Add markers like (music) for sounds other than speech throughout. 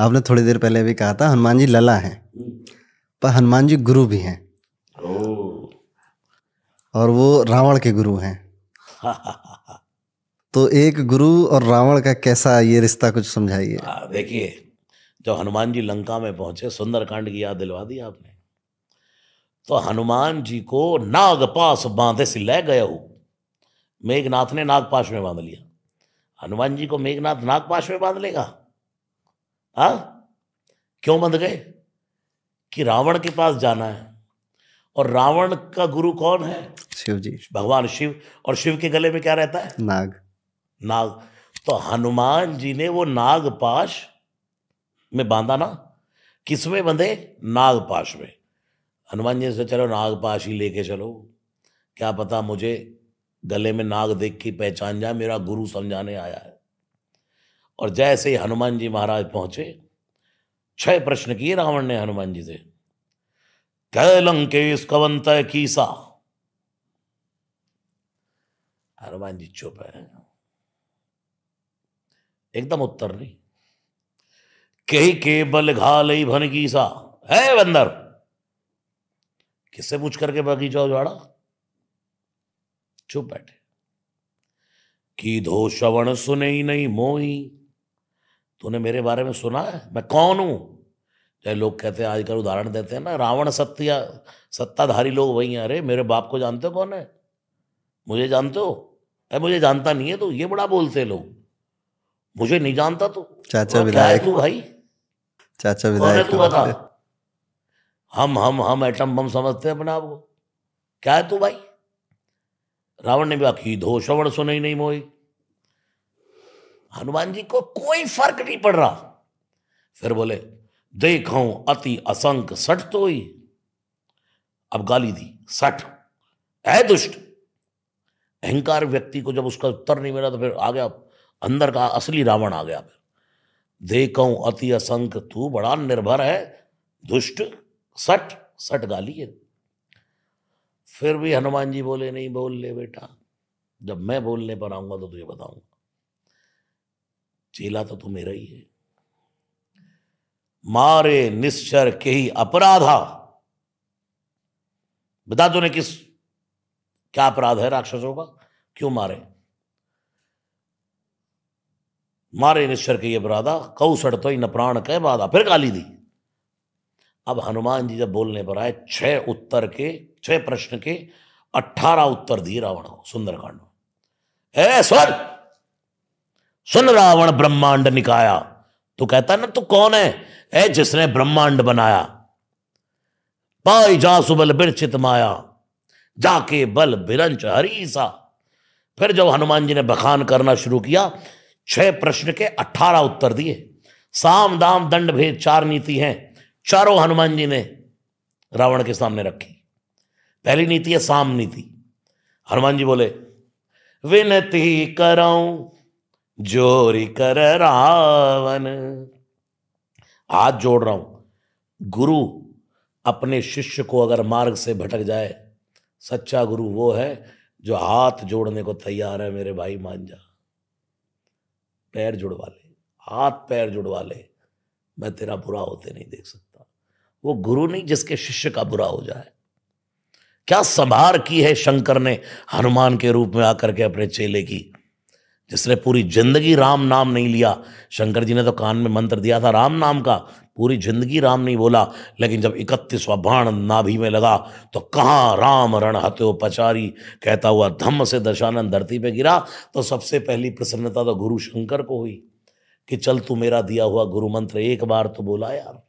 आपने थोड़ी देर पहले भी कहा था हनुमान जी लला हैं पर हनुमान जी गुरु भी हैं और वो रावण के गुरु हैं (laughs) तो एक गुरु और रावण का कैसा ये रिश्ता कुछ समझाइए देखिए जब हनुमान जी लंका में पहुंचे सुंदरकांड की याद दिलवा दी आपने तो हनुमान जी को नागपाश बांधे से ले गए हो मेघनाथ ने नागपाश में बांध लिया हनुमान जी को मेघनाथ नागपाश में बांध लेगा हाँ क्यों बंध गए कि रावण के पास जाना है और रावण का गुरु कौन है शिव जी भगवान शिव और शिव के गले में क्या रहता है नाग नाग तो हनुमान जी ने वो नागपाश में बांधा ना किसमें बंधे नागपाश में हनुमान जी से चलो नागपाश ही लेके चलो क्या पता मुझे गले में नाग देख के पहचान जाए मेरा गुरु समझाने आया है और जैसे ही हनुमान जी महाराज पहुंचे छह प्रश्न किए रावण ने हनुमान जी से कह कवंत कीसा हनुमान जी चुप है एकदम उत्तर नहीं कही के बल घाल भन कीसा है बंदर किससे पूछ करके बगीचा उजाड़ा चुप बैठे की धो श्रवण सुने ही नहीं मोही तूने मेरे बारे में सुना है मैं कौन हूँ चाहे लोग कहते हैं आजकल उदाहरण देते हैं ना रावण सत्या सत्ताधारी लोग वही हैं अरे मेरे बाप को जानते हो कौन है मुझे जानते हो अरे मुझे जानता नहीं है तो ये बड़ा बोलते लोग मुझे नहीं जानता तू चाचा विधायक तू भाई चाचा विधायक तू बता हम हम हम एटम बम समझते हैं अपने आप को क्या है तू भाई रावण ने भी आखी धो श्रवण सुन ही नहीं मोई हनुमान जी को कोई फर्क नहीं पड़ रहा फिर बोले देखो अति असंक सठ तो ही अब गाली दी सठ है दुष्ट अहंकार व्यक्ति को जब उसका उत्तर नहीं मिला तो फिर आ गया अंदर का असली रावण आ गया फिर देखो अति असंक तू बड़ा निर्भर है दुष्ट सठ सठ गाली है फिर भी हनुमान जी बोले नहीं बोल ले बेटा जब मैं बोलने पर आऊंगा तो तुझे बताऊंगा चेला तो तू मेरा ही है मारे निश्चर के ही अपराधा बता तूने किस क्या अपराध है राक्षसों का क्यों मारे मारे निश्चर के ये अपराधा सड़ तो न प्राण कह बाधा फिर गाली दी अब हनुमान जी जब बोलने पर आए छह उत्तर के छह प्रश्न के अट्ठारह उत्तर दिए रावण को सुंदरकांड ए स्वर सुन रावण ब्रह्मांड निकाया तो कहता ना तू कौन है ए जिसने ब्रह्मांड बनाया पाई जासु बल बिरचित माया जाके बल बिरंच हरीसा फिर जब हनुमान जी ने बखान करना शुरू किया छह प्रश्न के अठारह उत्तर दिए साम दाम दंड भेद चार नीति हैं चारों हनुमान जी ने रावण के सामने रखी पहली नीति है साम नीति हनुमान जी बोले विनती कराऊं जोरी कर रावण हाथ जोड़ रहा हूं गुरु अपने शिष्य को अगर मार्ग से भटक जाए सच्चा गुरु वो है जो हाथ जोड़ने को तैयार है मेरे भाई मान जा पैर जुड़वा ले हाथ पैर जुड़वा ले मैं तेरा बुरा होते नहीं देख सकता वो गुरु नहीं जिसके शिष्य का बुरा हो जाए क्या संभार की है शंकर ने हनुमान के रूप में आकर के अपने चेले की जिसने पूरी जिंदगी राम नाम नहीं लिया शंकर जी ने तो कान में मंत्र दिया था राम नाम का पूरी जिंदगी राम नहीं बोला लेकिन जब इकतीसवा बाण नाभि में लगा तो कहाँ राम रण हत्यो पचारी कहता हुआ धम्म से दशानंद धरती पे गिरा तो सबसे पहली प्रसन्नता तो गुरु शंकर को हुई कि चल तू मेरा दिया हुआ गुरु मंत्र एक बार तो बोला यार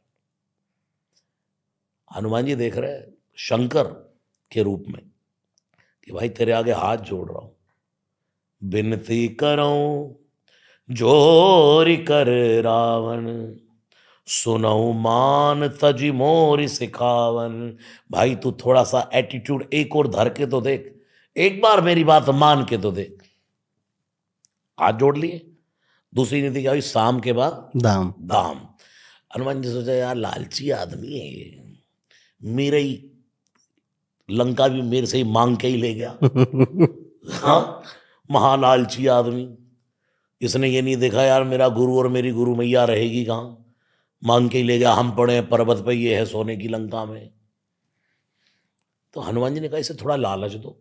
हनुमान जी देख रहे शंकर के रूप में कि भाई तेरे आगे हाथ जोड़ रहा हूं बिनती करो जोर कर रावण सुनऊ मान तजी मोर सिखावन भाई तू थोड़ा सा एटीट्यूड एक और धर के तो देख एक बार मेरी बात मान के तो देख आज जोड़ लिए दूसरी नीति क्या हुई शाम के बाद दाम दाम हनुमान जी सोचा यार लालची आदमी है मेरे ही लंका भी मेरे से ही मांग के ही ले गया (laughs) हाँ महालालची आदमी इसने ये नहीं देखा यार मेरा गुरु और मेरी गुरु मैया रहेगी कहाँ मांग के ले गया हम पड़े पर्वत पे ये है सोने की लंका में तो हनुमान जी ने कहा इसे थोड़ा लालच दो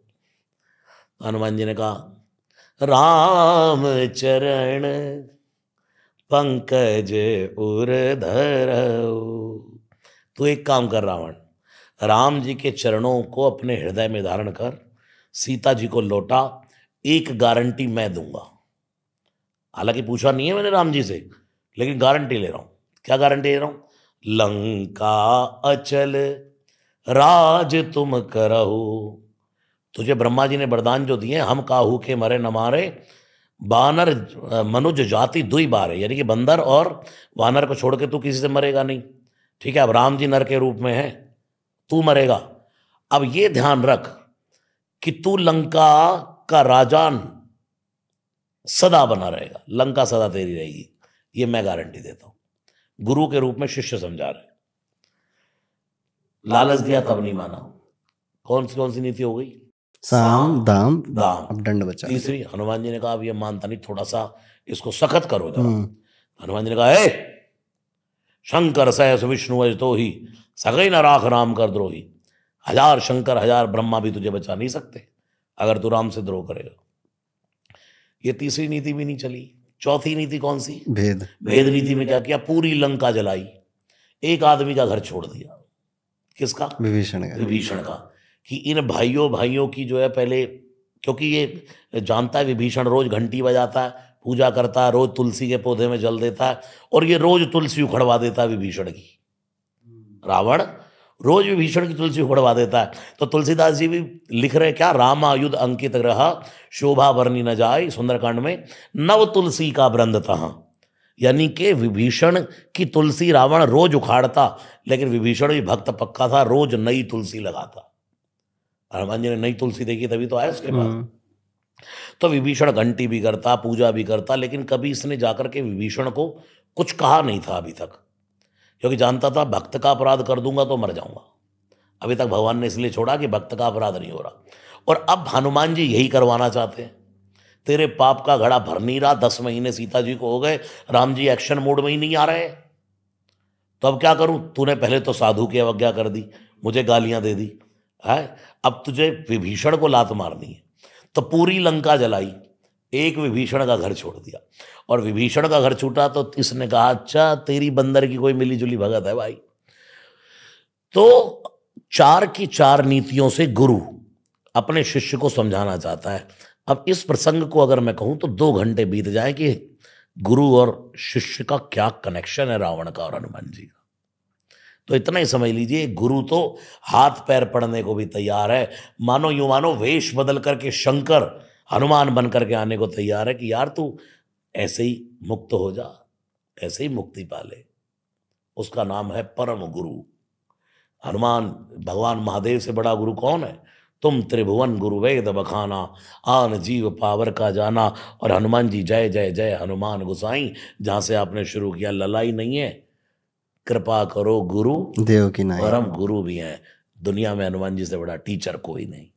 हनुमान जी ने कहा राम चरण पंकज उर धर तू एक काम कर रावण राम जी के चरणों को अपने हृदय में धारण कर सीता जी को लौटा एक गारंटी मैं दूंगा हालांकि पूछा नहीं है मैंने राम जी से लेकिन गारंटी ले रहा हूं क्या गारंटी ले रहा हूं लंका अचल राज तुम करो तुझे ब्रह्मा जी ने वरदान जो दिए हम काहू के मरे न मारे बानर मनुज जाति दुई बार है यानी कि बंदर और वानर को छोड़ के तू किसी से मरेगा नहीं ठीक है अब राम जी नर के रूप में है तू मरेगा अब ये ध्यान रख कि तू लंका आपका राजान सदा बना रहेगा लंका सदा तेरी रहेगी ये मैं गारंटी देता हूं गुरु के रूप में शिष्य समझा रहे लालच दिया तब नहीं माना कौन सी कौन सी नीति हो गई साम दाम दाम अब दंड बचा तीसरी हनुमान जी ने कहा अब ये मानता नहीं थोड़ा सा इसको सख्त करो जरा हम्म। हनुमान जी ने कहा शंकर सहस विष्णु तो ही सगई नाख राख राम कर द्रोही हजार शंकर हजार ब्रह्मा भी तुझे बचा नहीं सकते अगर तू राम से द्रोह करेगा ये तीसरी नीति भी नहीं चली चौथी नीति कौन सी भेद भेद नीति में क्या किया पूरी लंका जलाई एक आदमी का घर छोड़ दिया किसका विभीषण का विभीषण का कि इन भाइयों भाइयों की जो है पहले क्योंकि ये जानता है विभीषण रोज घंटी बजाता है पूजा करता है रोज तुलसी के पौधे में जल देता है और ये रोज तुलसी उखड़वा देता है विभीषण की रावण रोज विभीषण की तुलसी फोड़वा देता है तो तुलसीदास जी भी लिख रहे क्या रामायुध अंकित ग्रह शोभा वर्णी न जाए सुंदरकांड में नव तुलसी का ब्रंद था यानी कि विभीषण की तुलसी रावण रोज उखाड़ता लेकिन विभीषण भी भक्त पक्का था रोज नई तुलसी लगाता हनुमान जी ने नई तुलसी देखी तभी तो आया उसके पास हम्म। तो विभीषण घंटी भी करता पूजा भी करता लेकिन कभी इसने जाकर के विभीषण को कुछ कहा नहीं था अभी तक क्योंकि जानता था भक्त का अपराध कर दूंगा तो मर जाऊंगा अभी तक भगवान ने इसलिए छोड़ा कि भक्त का अपराध नहीं हो रहा और अब हनुमान जी यही करवाना चाहते हैं तेरे पाप का घड़ा भर नहीं रहा दस महीने सीता जी को हो गए राम जी एक्शन मोड में ही नहीं आ रहे तो अब क्या करूं तूने पहले तो साधु की अवज्ञा कर दी मुझे गालियां दे दी है अब तुझे विभीषण को लात मारनी है तो पूरी लंका जलाई एक विभीषण का घर छोड़ दिया और विभीषण का घर छूटा तो इसने कहा अच्छा तेरी बंदर की कोई मिली जुली भगत है भाई तो चार की चार नीतियों से गुरु अपने शिष्य को समझाना चाहता है अब इस प्रसंग को अगर मैं कहूं तो दो घंटे बीत जाए कि गुरु और शिष्य का क्या कनेक्शन है रावण का और हनुमान जी का तो इतना ही समझ लीजिए गुरु तो हाथ पैर पड़ने को भी तैयार है मानो यू मानो वेश बदल करके शंकर हनुमान बन करके आने को तैयार है कि यार तू ऐसे ही मुक्त हो जा ऐसे ही मुक्ति पाले उसका नाम है परम गुरु हनुमान भगवान महादेव से बड़ा गुरु कौन है तुम त्रिभुवन गुरु वेद बखाना आन जीव पावर का जाना और हनुमान जी जय जय जय हनुमान गुसाई जहाँ से आपने शुरू किया ललाई नहीं है कृपा करो गुरु देव की परम गुरु भी हैं दुनिया में हनुमान जी से बड़ा टीचर कोई नहीं